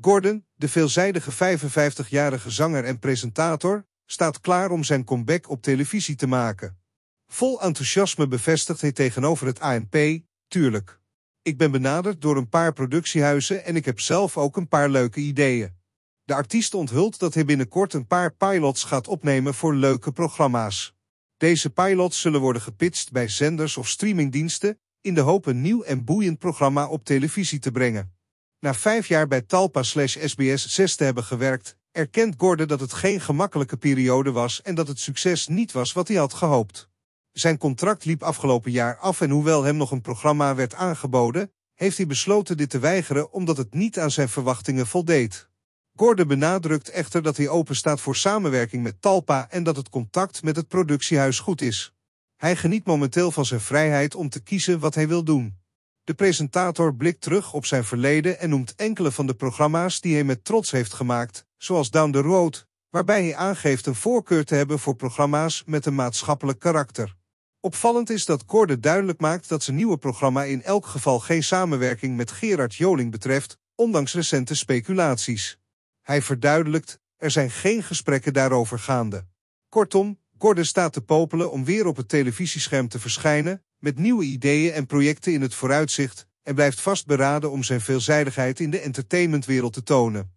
Gordon, de veelzijdige 55-jarige zanger en presentator, staat klaar om zijn comeback op televisie te maken. Vol enthousiasme bevestigt hij tegenover het ANP, tuurlijk. Ik ben benaderd door een paar productiehuizen en ik heb zelf ook een paar leuke ideeën. De artiest onthult dat hij binnenkort een paar pilots gaat opnemen voor leuke programma's. Deze pilots zullen worden gepitcht bij zenders of streamingdiensten in de hoop een nieuw en boeiend programma op televisie te brengen. Na vijf jaar bij Talpa slash SBS 6 te hebben gewerkt, erkent Gordon dat het geen gemakkelijke periode was en dat het succes niet was wat hij had gehoopt. Zijn contract liep afgelopen jaar af en hoewel hem nog een programma werd aangeboden, heeft hij besloten dit te weigeren omdat het niet aan zijn verwachtingen voldeed. Gordon benadrukt echter dat hij open staat voor samenwerking met Talpa en dat het contact met het productiehuis goed is. Hij geniet momenteel van zijn vrijheid om te kiezen wat hij wil doen. De presentator blikt terug op zijn verleden en noemt enkele van de programma's die hij met trots heeft gemaakt, zoals Down the Road, waarbij hij aangeeft een voorkeur te hebben voor programma's met een maatschappelijk karakter. Opvallend is dat Corde duidelijk maakt dat zijn nieuwe programma in elk geval geen samenwerking met Gerard Joling betreft, ondanks recente speculaties. Hij verduidelijkt, er zijn geen gesprekken daarover gaande. Kortom, Gordon staat te popelen om weer op het televisiescherm te verschijnen, met nieuwe ideeën en projecten in het vooruitzicht, en blijft vastberaden om zijn veelzijdigheid in de entertainmentwereld te tonen.